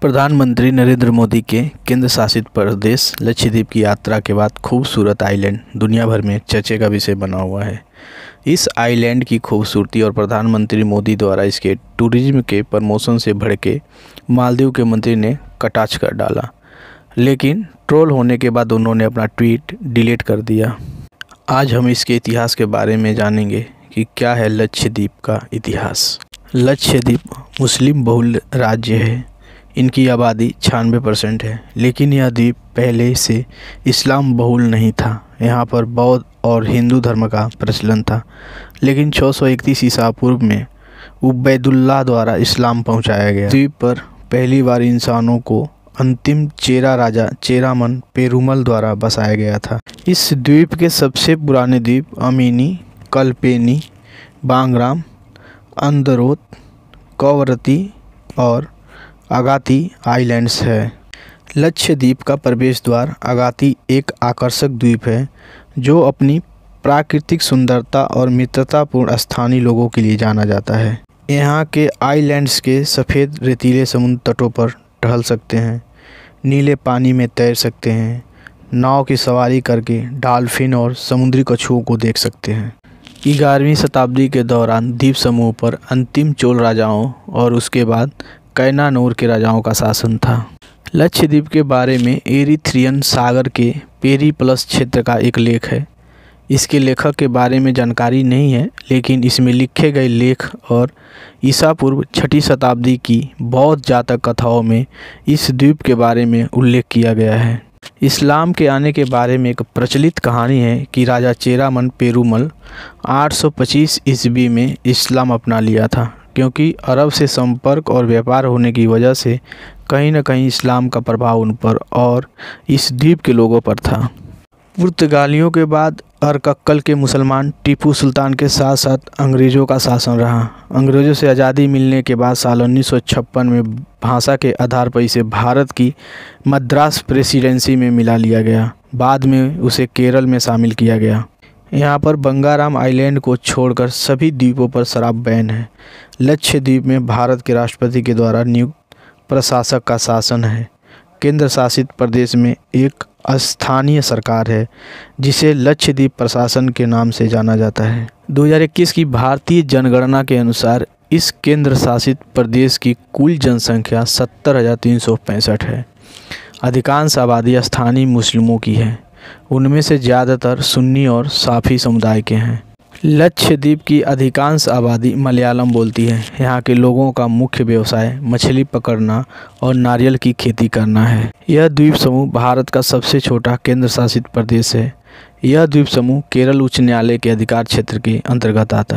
प्रधानमंत्री नरेंद्र मोदी के केंद्र शासित प्रदेश लक्षद्वीप की यात्रा के बाद खूबसूरत आइलैंड दुनिया भर में चर्चे का विषय बना हुआ है इस आइलैंड की खूबसूरती और प्रधानमंत्री मोदी द्वारा इसके टूरिज्म के प्रमोशन से भड़के मालदीव के मंत्री ने कटाच कर डाला लेकिन ट्रोल होने के बाद उन्होंने अपना ट्वीट डिलीट कर दिया आज हम इसके इतिहास के बारे में जानेंगे कि क्या है लक्षद्वीप का इतिहास लक्षद्वीप मुस्लिम बहुल राज्य है इनकी आबादी छियानवे परसेंट है लेकिन यह द्वीप पहले से इस्लाम बहुल नहीं था यहाँ पर बौद्ध और हिंदू धर्म का प्रचलन था लेकिन छः सौ इकतीस ईसा पूर्व में उबैदुल्ला द्वारा इस्लाम पहुँचाया गया द्वीप पर पहली बार इंसानों को अंतिम चेरा राजा चेरामन पेरूमल द्वारा बसाया गया था इस द्वीप के सबसे पुराने द्वीप अमीनी कल्पेनी बांगराम अंदरोत कौवरती और अगाती आइलैंड्स है लक्षद्वीप का प्रवेश द्वार अगाती एक आकर्षक द्वीप है जो अपनी प्राकृतिक सुंदरता और मित्रतापूर्ण स्थानीय लोगों के लिए जाना जाता है यहाँ के आइलैंड्स के सफ़ेद रेतीले समुद्र तटों पर टहल सकते हैं नीले पानी में तैर सकते हैं नाव की सवारी करके डाल्फिन और समुद्री कछुओं को देख सकते हैं ग्यारहवीं शताब्दी के दौरान द्वीप समूह पर अंतिम चोल राजाओं और उसके बाद कैनानूर के राजाओं का शासन था लक्षद्वीप के बारे में एरिथ्रियन सागर के पेरी प्लस क्षेत्र का एक लेख है इसके लेखक के बारे में जानकारी नहीं है लेकिन इसमें लिखे गए लेख और ईसा पूर्व छठी शताब्दी की बौद्ध जातक कथाओं में इस द्वीप के बारे में उल्लेख किया गया है इस्लाम के आने के बारे में एक प्रचलित कहानी है कि राजा चेरामन पेरूमल 825 ईस्वी में इस्लाम अपना लिया था क्योंकि अरब से संपर्क और व्यापार होने की वजह से कहीं ना कहीं इस्लाम का प्रभाव उन पर और इस द्वीप के लोगों पर था पुर्तगालियों के बाद अरकक्कल के मुसलमान टीपू सुल्तान के साथ साथ अंग्रेज़ों का शासन रहा अंग्रेज़ों से आज़ादी मिलने के बाद साल उन्नीस में भाषा के आधार पर इसे भारत की मद्रास प्रेसिडेंसी में मिला लिया गया बाद में उसे केरल में शामिल किया गया यहाँ पर बंगाराम आइलैंड को छोड़कर सभी द्वीपों पर शराब बैन है लक्षद्वीप में भारत के राष्ट्रपति के द्वारा नियुक्त प्रशासक का शासन है केंद्र शासित प्रदेश में एक स्थानीय सरकार है जिसे लक्षद्वीप प्रशासन के नाम से जाना जाता है 2021 की भारतीय जनगणना के अनुसार इस केंद्र शासित प्रदेश की कुल जनसंख्या सत्तर है अधिकांश आबादी स्थानीय मुस्लिमों की है उनमें से ज़्यादातर सुन्नी और साफ़ी समुदाय के हैं लक्षद्वीप की अधिकांश आबादी मलयालम बोलती है यहाँ के लोगों का मुख्य व्यवसाय मछली पकड़ना और नारियल की खेती करना है यह द्वीप समूह भारत का सबसे छोटा केंद्र शासित प्रदेश है यह द्वीप समूह केरल उच्च न्यायालय के अधिकार क्षेत्र के अंतर्गत आता है